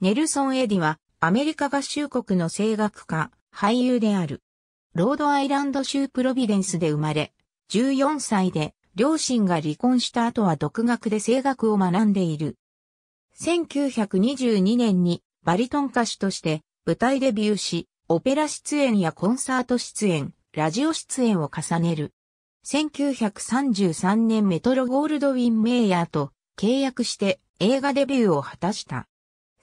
ネルソン・エディは、アメリカ合衆国の声楽家、俳優である。ロードアイランド州プロビデンスで生まれ、14歳で、両親が離婚した後は独学で声楽を学んでいる。1922年にバリトン歌手として舞台デビューし、オペラ出演やコンサート出演、ラジオ出演を重ねる。1933年メトロゴールドウィン・メイヤーと契約して映画デビューを果たした。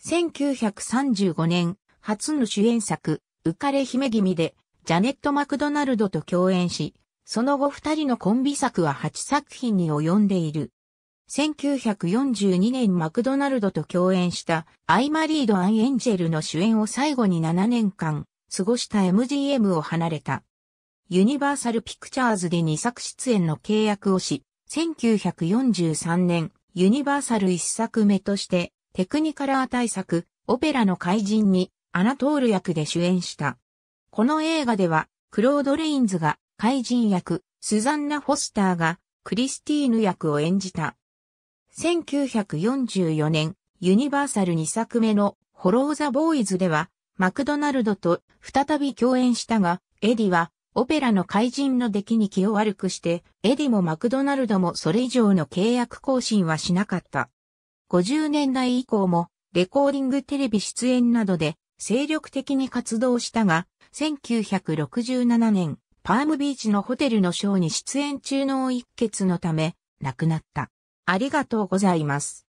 1935年、初の主演作、浮かれ姫君で、ジャネット・マクドナルドと共演し、その後二人のコンビ作は8作品に及んでいる。1942年マクドナルドと共演したアイマリード・アン・エンジェルの主演を最後に7年間過ごした MGM を離れた。ユニバーサル・ピクチャーズで2作出演の契約をし、1943年ユニバーサル1作目としてテクニカラー大作、オペラの怪人に、アナトール役で主演した。この映画では、クロード・レインズが怪人役、スザンナ・フォスターがクリスティーヌ役を演じた。1944年、ユニバーサル2作目のホロー・ザ・ボーイズでは、マクドナルドと再び共演したが、エディはオペラの怪人の出来に気を悪くして、エディもマクドナルドもそれ以上の契約更新はしなかった。50年代以降もレコーディングテレビ出演などで精力的に活動したが、1967年、パームビーチのホテルのショーに出演中の一血のため、亡くなった。ありがとうございます。